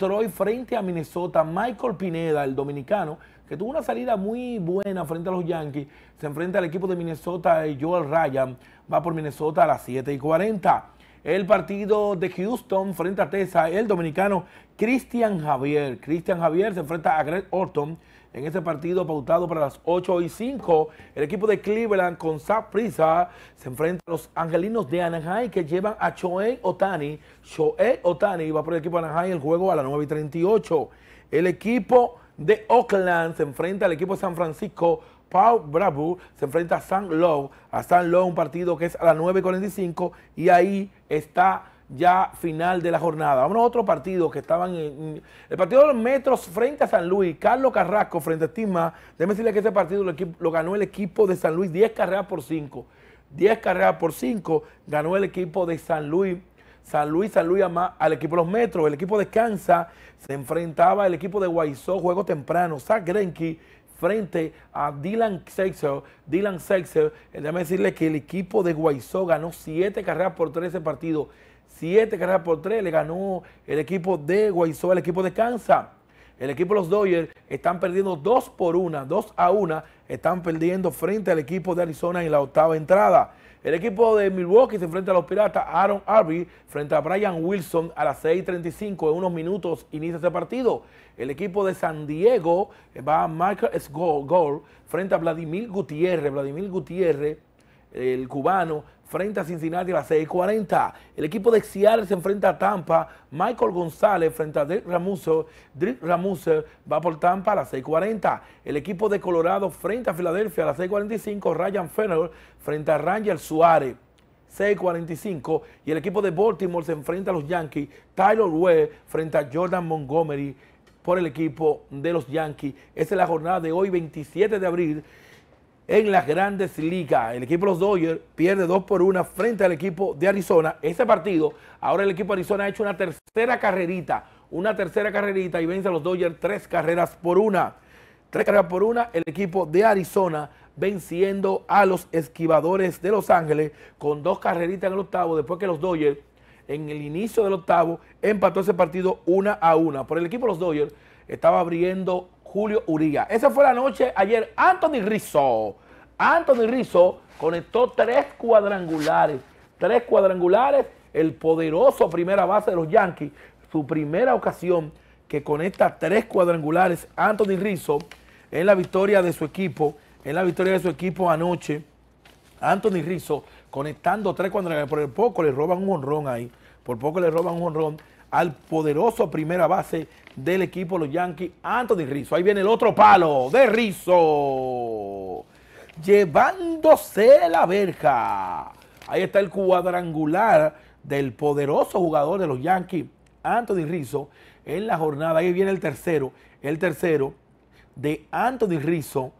Troy frente a Minnesota. Michael Pineda, el dominicano, que tuvo una salida muy buena frente a los Yankees, se enfrenta al equipo de Minnesota eh, Joel Ryan. Va por Minnesota a las 7 y 40. El partido de Houston frente a Texas, el dominicano Cristian Javier. Cristian Javier se enfrenta a Greg Orton en ese partido pautado para las 8 y 5. El equipo de Cleveland con Sap Prisa se enfrenta a los angelinos de Anaheim que llevan a Choei Otani. Choei Otani va por el equipo de Anaheim el juego a las 9 y 38. El equipo de Oakland se enfrenta al equipo de San Francisco. Paul Bravo se enfrenta a San Lowe. A San Lowe, un partido que es a las 9 y 45. Y ahí está ya final de la jornada. vamos a otro partido que estaban en, el partido de los Metros frente a San Luis. Carlos Carrasco frente a Tima Déjeme decirle que ese partido lo, ganó el equipo de San Luis 10 carreras por 5. 10 carreras por 5 ganó el equipo de San Luis. San Luis, San Luis al equipo de los Metros. El equipo de Kansas se enfrentaba al equipo de Guaizó, juego temprano. Zach Greinke frente a Dylan Seixel. Dylan sexer eh, déjame decirle que el equipo de Guaizó ganó 7 carreras por 13 partidos. Siete carreras por tres le ganó el equipo de Guaizó, el equipo de Kansas. El equipo de los Dodgers están perdiendo 2 por 1, 2 a 1. Están perdiendo frente al equipo de Arizona en la octava entrada. El equipo de Milwaukee se enfrenta a los Piratas. Aaron Harvey, frente a Brian Wilson a las 6.35. En unos minutos inicia ese partido. El equipo de San Diego va a Michael Gold, frente a Vladimir Gutiérrez. Vladimir Gutiérrez el cubano, frente a Cincinnati a las 6.40. El equipo de Seattle se enfrenta a Tampa. Michael González frente a Dirk Ramuso. Dirk Ramuso va por Tampa a las 6.40. El equipo de Colorado frente a Filadelfia a las 6.45. Ryan Fenner frente a Ranger Suárez. 6.45 y el equipo de Baltimore se enfrenta a los Yankees, Tyler Webb frente a Jordan Montgomery por el equipo de los Yankees. Esa es la jornada de hoy, 27 de abril, en las grandes ligas. El equipo de los Dodgers pierde dos por una frente al equipo de Arizona. Ese partido, ahora el equipo de Arizona ha hecho una tercera carrerita, una tercera carrerita y vence a los Dodgers tres carreras por una. Tres carreras por una, el equipo de Arizona venciendo a los esquivadores de Los Ángeles con dos carreritas en el octavo, después que los Dodgers en el inicio del octavo empató ese partido una a una. Por el equipo de los Dodgers estaba abriendo Julio Uriga, Esa fue la noche ayer. Anthony Rizzo. Anthony Rizzo conectó tres cuadrangulares. Tres cuadrangulares. El poderoso primera base de los Yankees. Su primera ocasión que conecta tres cuadrangulares. Anthony Rizzo en la victoria de su equipo. En la victoria de su equipo anoche. Anthony Rizzo conectando tres cuadrangulares. Por el poco le roban un honrón ahí. Por poco le roban un honrón al poderoso primera base del equipo los Yankees, Anthony Rizzo. Ahí viene el otro palo de Rizzo. Llevándose la verja. Ahí está el cuadrangular del poderoso jugador de los Yankees, Anthony Rizzo, en la jornada. Ahí viene el tercero, el tercero de Anthony Rizzo,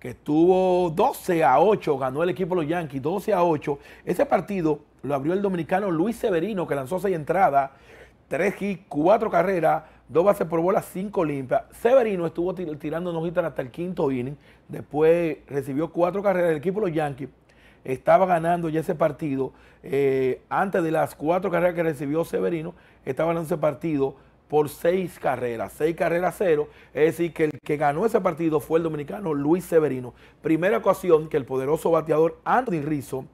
que estuvo 12 a 8, ganó el equipo los Yankees, 12 a 8. Ese partido lo abrió el dominicano Luis Severino, que lanzó seis entradas, 3 y 4 carreras, Dos bases por bola, cinco limpias. Severino estuvo tirando nojitas hasta el quinto inning. Después recibió cuatro carreras. El equipo de los Yankees estaba ganando ya ese partido. Eh, antes de las cuatro carreras que recibió Severino, estaba ganando ese partido por seis carreras, seis carreras cero. Es decir, que el que ganó ese partido fue el dominicano Luis Severino. Primera ocasión que el poderoso bateador Anthony Rizzo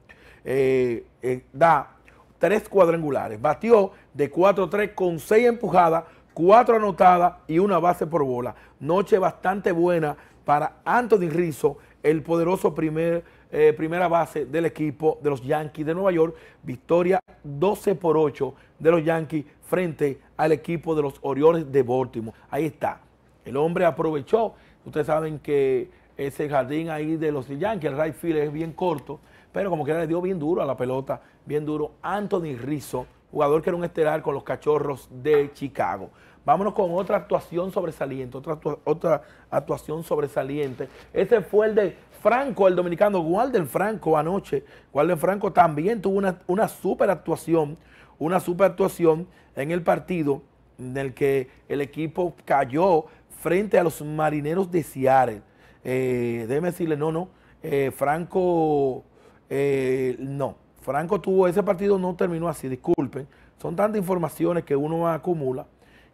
eh, eh, da tres cuadrangulares. Batió de 4-3 con seis empujadas cuatro anotadas y una base por bola. Noche bastante buena para Anthony Rizzo, el poderoso primer, eh, primera base del equipo de los Yankees de Nueva York. Victoria 12 por 8 de los Yankees frente al equipo de los Orioles de Baltimore. Ahí está. El hombre aprovechó. Ustedes saben que ese jardín ahí de los Yankees, el right field es bien corto, pero como que le dio bien duro a la pelota, bien duro. Anthony Rizzo jugador que era un estelar con los cachorros de Chicago. Vámonos con otra actuación sobresaliente, otra, otra actuación sobresaliente. Este fue el de Franco, el dominicano Walden Franco anoche. Walden Franco también tuvo una, una super actuación, una super actuación en el partido en el que el equipo cayó frente a los marineros de Seattle. Eh, déjeme decirle, no, no, eh, Franco, eh, no Franco tuvo, ese partido no terminó así, disculpen. Son tantas informaciones que uno acumula,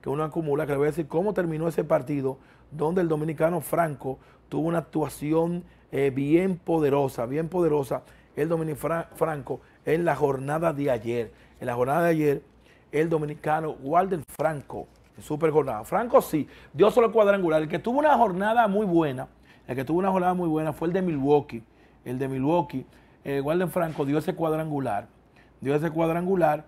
que uno acumula, que le voy a decir cómo terminó ese partido, donde el dominicano Franco tuvo una actuación eh, bien poderosa, bien poderosa, el dominicano Franco en la jornada de ayer. En la jornada de ayer, el dominicano Walden Franco, en super jornada. Franco sí, dio solo cuadrangular. El que tuvo una jornada muy buena, el que tuvo una jornada muy buena fue el de Milwaukee. El de Milwaukee eh, Franco dio ese cuadrangular, dio ese cuadrangular,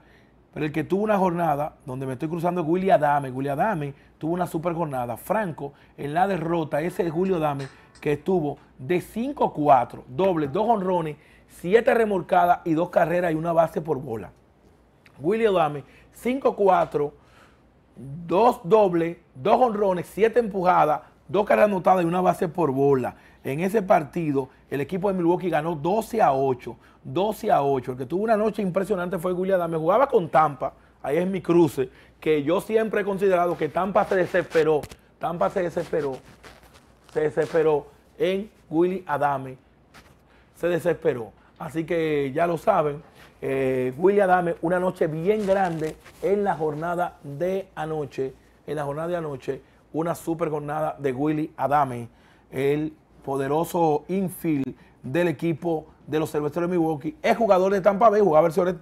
pero el que tuvo una jornada donde me estoy cruzando es Willy Adame. Willy Adame tuvo una super jornada. Franco en la derrota, ese es Julio Adame que estuvo de 5-4, doble, dos honrones, siete remolcadas y dos carreras y una base por bola. Willy Adame, 5-4, dos dobles, dos honrones, siete empujadas, dos carreras anotadas y una base por bola. En ese partido, el equipo de Milwaukee ganó 12 a 8. 12 a 8. El que tuvo una noche impresionante fue Willy Adame. Jugaba con Tampa. Ahí es mi cruce. Que yo siempre he considerado que Tampa se desesperó. Tampa se desesperó. Se desesperó en Willy Adame. Se desesperó. Así que ya lo saben. Eh, Willy Adame, una noche bien grande en la jornada de anoche. En la jornada de anoche, una super jornada de Willy Adame. El poderoso infield del equipo de los cerveceros de Milwaukee, es jugador de Tampa Bay, jugaba el señor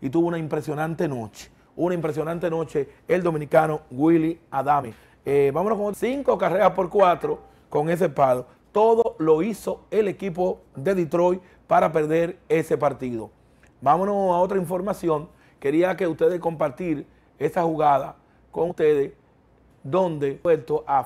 y tuvo una impresionante noche. Una impresionante noche el dominicano Willy Adame. Eh, vámonos con cinco carreras por cuatro con ese palo. Todo lo hizo el equipo de Detroit para perder ese partido. Vámonos a otra información. Quería que ustedes compartir esa jugada con ustedes donde puesto a,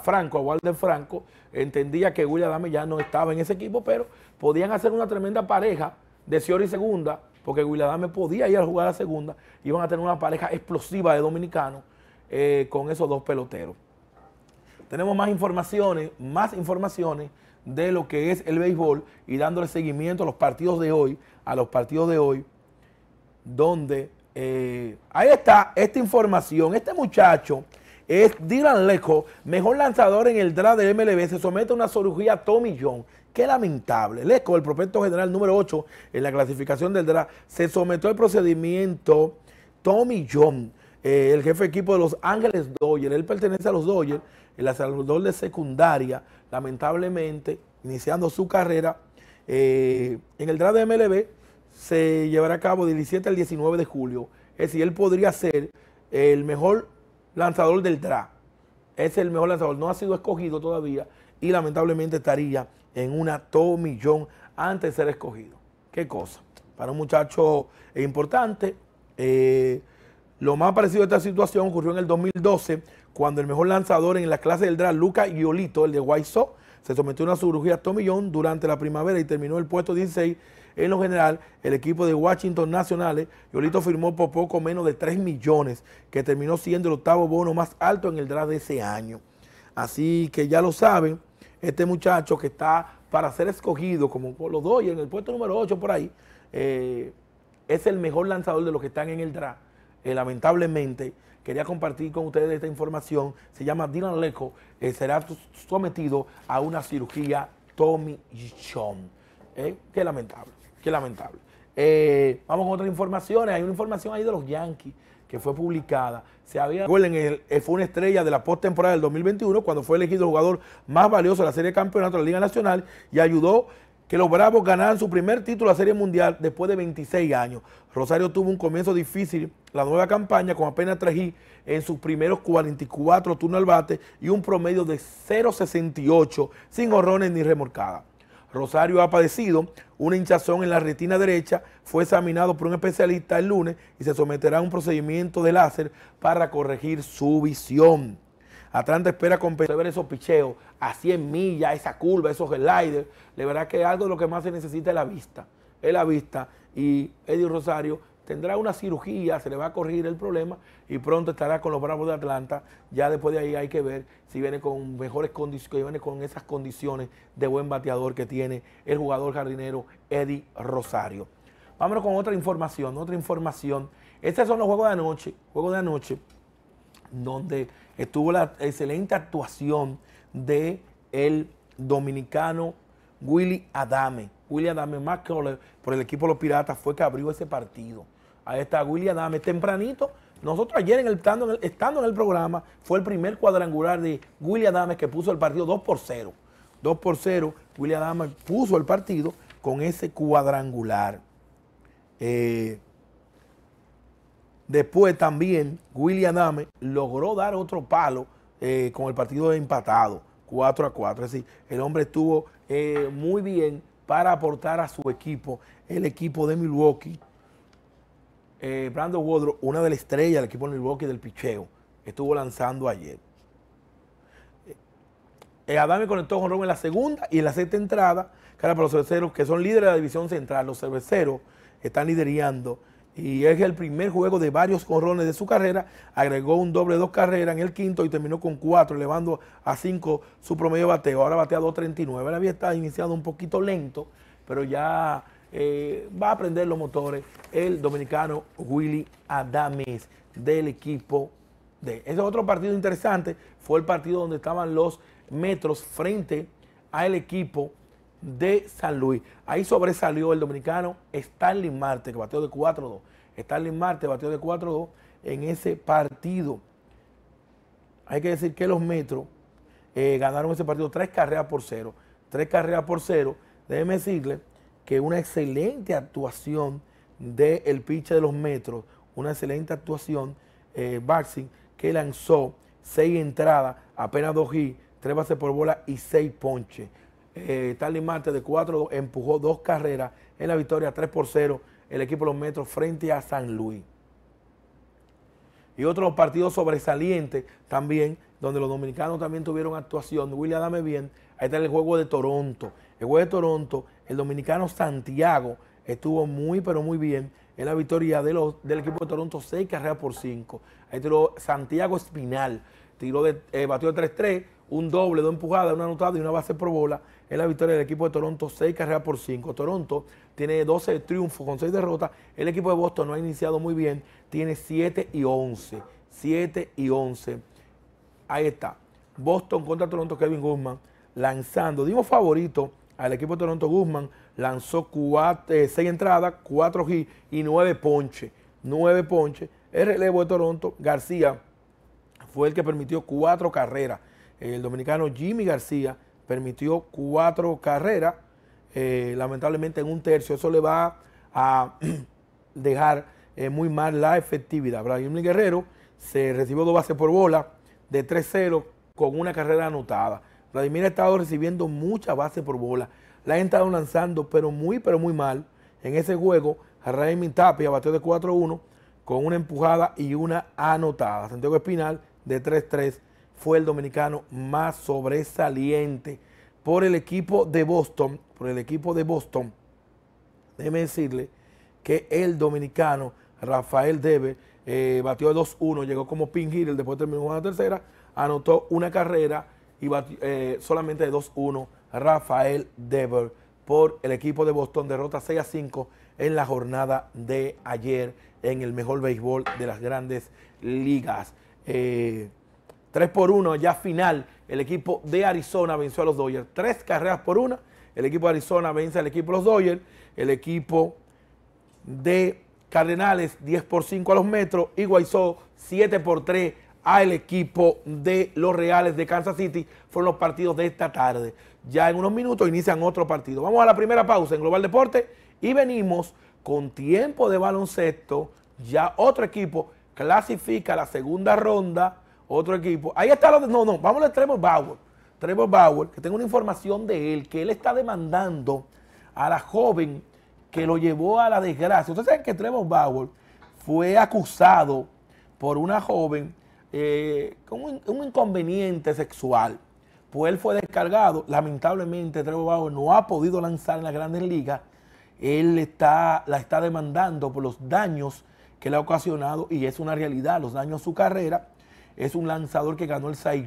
Franco, a Walter Franco, entendía que William Adame ya no estaba en ese equipo, pero podían hacer una tremenda pareja de Ciori y segunda, porque William Adame podía ir a jugar a segunda, iban a tener una pareja explosiva de dominicanos eh, con esos dos peloteros. Tenemos más informaciones, más informaciones de lo que es el béisbol y dándole seguimiento a los partidos de hoy, a los partidos de hoy, donde eh, ahí está esta información, este muchacho es Dylan Leco, mejor lanzador en el draft de MLB, se somete a una cirugía Tommy John. Qué lamentable. Leco, el prospecto general número 8 en la clasificación del draft, se sometió al procedimiento Tommy John, eh, el jefe de equipo de Los Ángeles Dodgers. Él pertenece a los Dodgers, el lanzador de secundaria, lamentablemente, iniciando su carrera. Eh, en el draft de MLB se llevará a cabo del 17 al 19 de julio. Es decir, él podría ser el mejor lanzador del draft. Es el mejor lanzador. No ha sido escogido todavía y lamentablemente estaría en una tomillón antes de ser escogido. Qué cosa. Para un muchacho importante. Eh, lo más parecido a esta situación ocurrió en el 2012, cuando el mejor lanzador en la clase del draft, Luca Iolito, el de Guayzó, se sometió a una cirugía tomillón durante la primavera y terminó el puesto 16 en lo general, el equipo de Washington Nacionales, Yolito firmó por poco menos de 3 millones, que terminó siendo el octavo bono más alto en el draft de ese año. Así que ya lo saben, este muchacho que está para ser escogido como lo doy en el puesto número 8 por ahí, eh, es el mejor lanzador de los que están en el draft. Eh, lamentablemente, quería compartir con ustedes esta información. Se llama Dylan Leco, eh, será sometido a una cirugía Tommy John. Qué lamentable. Qué lamentable. Eh, vamos con otras informaciones. Hay una información ahí de los Yankees que fue publicada. Se había, recuerden, eh, fue una estrella de la postemporada del 2021 cuando fue elegido el jugador más valioso de la Serie de Campeonato de la Liga Nacional y ayudó que los Bravos ganaran su primer título de la Serie Mundial después de 26 años. Rosario tuvo un comienzo difícil la nueva campaña con apenas trají en sus primeros 44 turnos al bate y un promedio de 0.68 sin horrones ni remorcada. Rosario ha padecido una hinchazón en la retina derecha, fue examinado por un especialista el lunes y se someterá a un procedimiento de láser para corregir su visión. Atlanta espera con ver esos picheos a 100 millas, esa curva, esos sliders. De verdad que algo lo que más se necesita es la vista. Es la vista. Y Eddie Rosario tendrá una cirugía, se le va a corregir el problema y pronto estará con los Bravos de Atlanta. Ya después de ahí hay que ver si viene con mejores condiciones, viene con esas condiciones de buen bateador que tiene el jugador jardinero Eddie Rosario. Vámonos con otra información, otra información. Estos son los juegos de anoche, juegos de anoche, donde estuvo la excelente actuación de el dominicano Willy Adame. Willy Adame que por el equipo de los Piratas fue que abrió ese partido. Ahí está William Adame tempranito. Nosotros ayer, en el, estando, en el, programa, fue el primer cuadrangular de William Adame que puso el partido 2 por 0. 2 por 0, William Adame puso el partido con ese cuadrangular. Eh, después también William dame logró dar otro palo eh, con el partido empatado, 4 a 4. Es decir, el hombre estuvo eh, muy bien para aportar a su equipo, el equipo de Milwaukee, Brando eh, Brandon una de las estrellas del equipo el Milwaukee del picheo, estuvo lanzando ayer. Eh, eh Adame conectó con Ron en la segunda y en la sexta entrada, cara para los cerveceros, que son líderes de la división central. Los cerveceros están liderando y es el primer juego de varios conrones de su carrera. Agregó un doble dos carreras en el quinto y terminó con cuatro, elevando a cinco su promedio bateo. Ahora batea 2.39. Ahora había estado iniciado un poquito lento, pero ya eh, va a aprender los motores el dominicano Willy Adames del equipo de... Ese otro partido interesante fue el partido donde estaban los metros frente al equipo de San Luis. Ahí sobresalió el dominicano Stanley Marte, que bateó de 4-2. Stanley Marte bateó de 4-2 en ese partido. Hay que decir que los metros eh, ganaron ese partido tres carreras por cero. Tres carreras por cero. Déjeme decirle que una excelente actuación del el pitcher de los metros, una excelente actuación, eh, que lanzó seis entradas, apenas dos hits, tres bases por bola y seis ponches. Eh, Tarly de cuatro... empujó dos carreras en la victoria 3 por 0 el equipo de los metros frente a San Luis. Y otro partido sobresaliente también, donde los dominicanos también tuvieron actuación. William, dame bien. Ahí está el juego de Toronto. El juego de Toronto el dominicano Santiago estuvo muy, pero muy bien en la victoria de los, del equipo de Toronto, 6 carreras por 5. Ahí tiró Santiago Espinal, de, eh, batió de 3-3, un doble, dos empujadas, una anotada y una base por bola en la victoria del equipo de Toronto, 6 carreras por 5. Toronto tiene 12 triunfos con 6 derrotas. El equipo de Boston no ha iniciado muy bien, tiene 7 y 11. 7 y 11. Ahí está. Boston contra Toronto, Kevin Guzmán lanzando. Dimos favorito al equipo de Toronto Guzmán, lanzó eh, seis entradas, cuatro hits y nueve ponches. Nueve ponches. El relevo de Toronto, García, fue el que permitió cuatro carreras. El dominicano Jimmy García permitió cuatro carreras, eh, lamentablemente en un tercio. Eso le va a dejar eh, muy mal la efectividad. Brian Guerrero se recibió dos bases por bola de 3-0 con una carrera anotada. Vladimir ha estado recibiendo mucha base por bola. La han estado lanzando, pero muy, pero muy mal. En ese juego, Raymond Tapia batió de 4-1 con una empujada y una anotada. Santiago Espinal de 3-3 fue el dominicano más sobresaliente por el equipo de Boston. Por el equipo de Boston. Déjeme decirle que el dominicano Rafael Debe eh, batió de 2-1, llegó como pin hitter, después terminó la tercera, anotó una carrera y eh, solamente de 2-1 Rafael Dever por el equipo de Boston. Derrota 6 a 5 en la jornada de ayer en el mejor béisbol de las grandes ligas. 3 eh, por 1 ya final. El equipo de Arizona venció a los Dodgers. Tres carreras por una. El equipo de Arizona vence al equipo de los Dodgers. El equipo de Cardenales 10 por 5 a los Metros. Y Guaizó 7 por 3 al equipo de los Reales de Kansas City. Fueron los partidos de esta tarde. Ya en unos minutos inician otro partido. Vamos a la primera pausa en Global Deporte y venimos con tiempo de baloncesto. Ya otro equipo clasifica la segunda ronda. Otro equipo. Ahí está lo No, no, vamos a Trevor Bauer. Trevor Bauer, que tengo una información de él, que él está demandando a la joven que lo llevó a la desgracia. Ustedes saben que Trevor Bauer fue acusado por una joven eh, con un, inconveniente sexual. Pues él fue descargado. Lamentablemente, Trevor Bauer no ha podido lanzar en las grandes ligas. Él está, la está demandando por los daños que le ha ocasionado y es una realidad, los daños a su carrera. Es un lanzador que ganó el Cy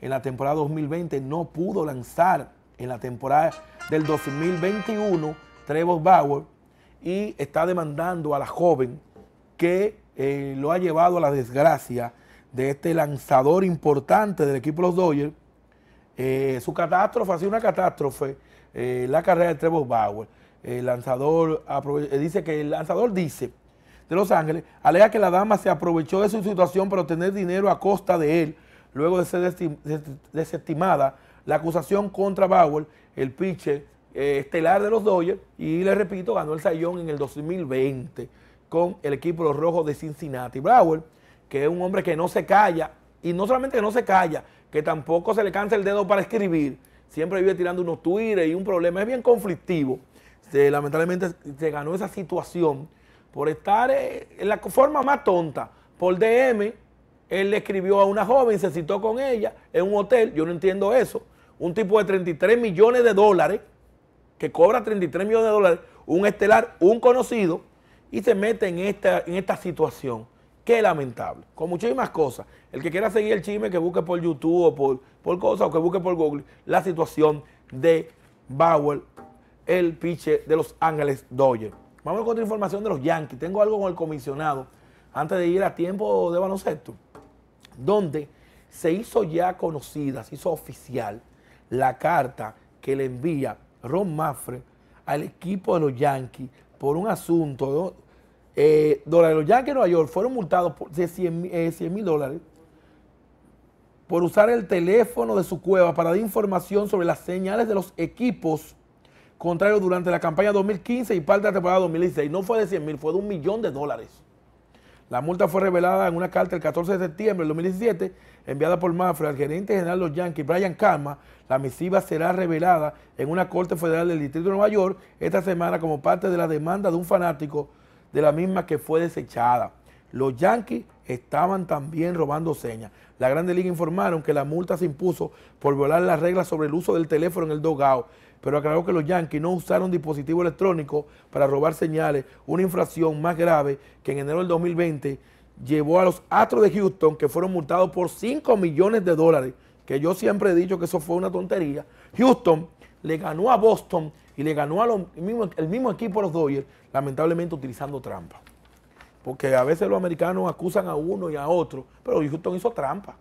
en la temporada 2020, no pudo lanzar en la temporada del 2021 Trevor Bauer y está demandando a la joven que eh, lo ha llevado a la desgracia de este lanzador importante del equipo los Dodgers, eh, su catástrofe ha sido una catástrofe, eh, la carrera de Trevor Bauer. El lanzador eh, dice que el lanzador dice de Los Ángeles alega que la dama se aprovechó de su situación para obtener dinero a costa de él, luego de ser desestimada la acusación contra Bauer, el pitcher estelar de los Dodgers, y le repito, ganó el sayón en el 2020 con el equipo los Rojos de Cincinnati. Bauer que es un hombre que no se calla, y no solamente que no se calla, que tampoco se le cansa el dedo para escribir, siempre vive tirando unos tuires y un problema, es bien conflictivo. lamentablemente se ganó esa situación por estar eh, en la forma más tonta, por DM, él le escribió a una joven, se citó con ella en un hotel, yo no entiendo eso, un tipo de 33 millones de dólares, que cobra 33 millones de dólares, un estelar, un conocido, y se mete en esta, en esta situación. Qué lamentable. Con muchísimas cosas. El que quiera seguir el chisme, que busque por YouTube o por, por cosas, o que busque por Google la situación de Bauer, el piche de Los Ángeles Dodgers. Vamos a otra información de los Yankees. Tengo algo con el comisionado antes de ir a tiempo de baloncesto, donde se hizo ya conocida, se hizo oficial la carta que le envía Ron Maffre al equipo de los Yankees por un asunto eh, los Yankees de Nueva York fueron multados por, de 100 eh, mil dólares por usar el teléfono de su cueva para dar información sobre las señales de los equipos contrarios durante la campaña 2015 y parte de la temporada 2016. No fue de 100 mil, fue de un millón de dólares. La multa fue revelada en una carta el 14 de septiembre del 2017, enviada por Mafra al gerente general de los Yankees, Brian Calma. La misiva será revelada en una corte federal del Distrito de Nueva York esta semana como parte de la demanda de un fanático de la misma que fue desechada. Los Yankees estaban también robando señas. La Grande Liga informaron que la multa se impuso por violar las reglas sobre el uso del teléfono en el dogado, pero aclaró que los Yankees no usaron dispositivo electrónico para robar señales, una infracción más grave que en enero del 2020 llevó a los Astros de Houston, que fueron multados por 5 millones de dólares, que yo siempre he dicho que eso fue una tontería. Houston le ganó a Boston y le ganó al mismo, el mismo equipo a los Dodgers, lamentablemente utilizando trampa. Porque a veces los americanos acusan a uno y a otro, pero Houston hizo trampa.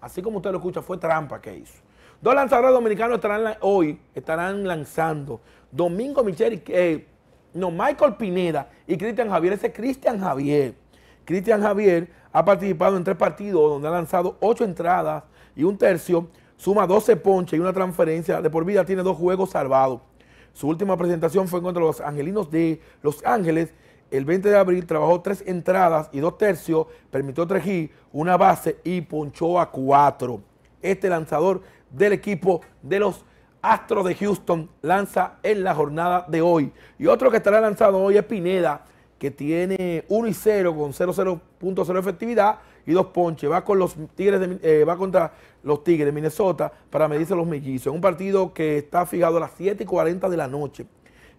Así como usted lo escucha, fue trampa que hizo. Dos lanzadores dominicanos hoy estarán lanzando. Domingo Michel, eh, no, Michael Pineda y Cristian Javier. Ese es Cristian Javier. Cristian Javier ha participado en tres partidos donde ha lanzado ocho entradas y un tercio, suma 12 ponches y una transferencia. De por vida tiene dos juegos salvados. Su última presentación fue contra los Angelinos de Los Ángeles. El 20 de abril trabajó tres entradas y dos tercios, permitió tres hits, una base y ponchó a cuatro. Este lanzador del equipo de los Astros de Houston lanza en la jornada de hoy. Y otro que estará lanzado hoy es Pineda, que tiene 1 y 0 con 0.0 efectividad y dos ponches. Va con los Tigres eh, contra los Tigres de Minnesota para medirse los mellizos. En un partido que está fijado a las 7 y 40 de la noche.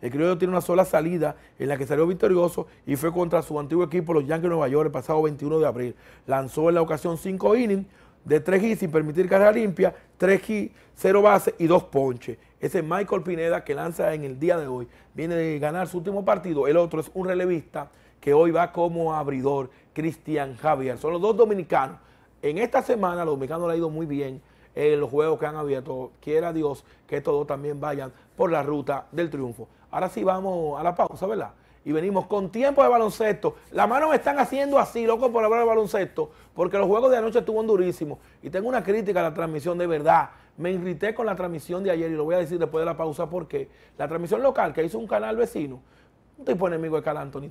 El criollo tiene una sola salida en la que salió victorioso y fue contra su antiguo equipo, los Yankees de Nueva York, el pasado 21 de abril. Lanzó en la ocasión cinco innings de 3 hits sin permitir carrera limpia, 3 hits, 0 bases y dos ponches. Ese es Michael Pineda que lanza en el día de hoy. Viene de ganar su último partido. El otro es un relevista que hoy va como abridor Cristian Javier. Son los dos dominicanos. En esta semana los dominicanos le ha ido muy bien en los juegos que han abierto. Quiera Dios que estos dos también vayan por la ruta del triunfo. Ahora sí vamos a la pausa, ¿verdad? Y venimos con tiempo de baloncesto. La mano me están haciendo así, loco, por hablar de baloncesto, porque los juegos de anoche estuvieron durísimos. Y tengo una crítica a la transmisión de verdad. Me irrité con la transmisión de ayer y lo voy a decir después de la pausa porque la transmisión local que hizo un canal vecino, un tipo enemigo de Canal Anthony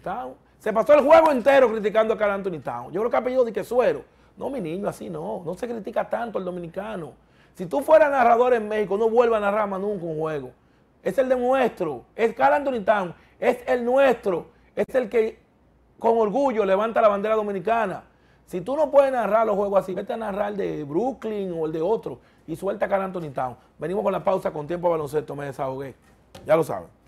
se pasó el juego entero criticando a Carl Anthony Town. Yo creo que ha pedido de que suero. No, mi niño, así no. No se critica tanto al dominicano. Si tú fueras narrador en México, no vuelvas a narrar más nunca un juego. Es el de nuestro. Es Carl Anthony Town. Es el nuestro. Es el que con orgullo levanta la bandera dominicana. Si tú no puedes narrar los juegos así, vete a narrar el de Brooklyn o el de otro y suelta a Carl Anthony Town. Venimos con la pausa con tiempo a baloncesto. Me desahogué. Ya lo saben.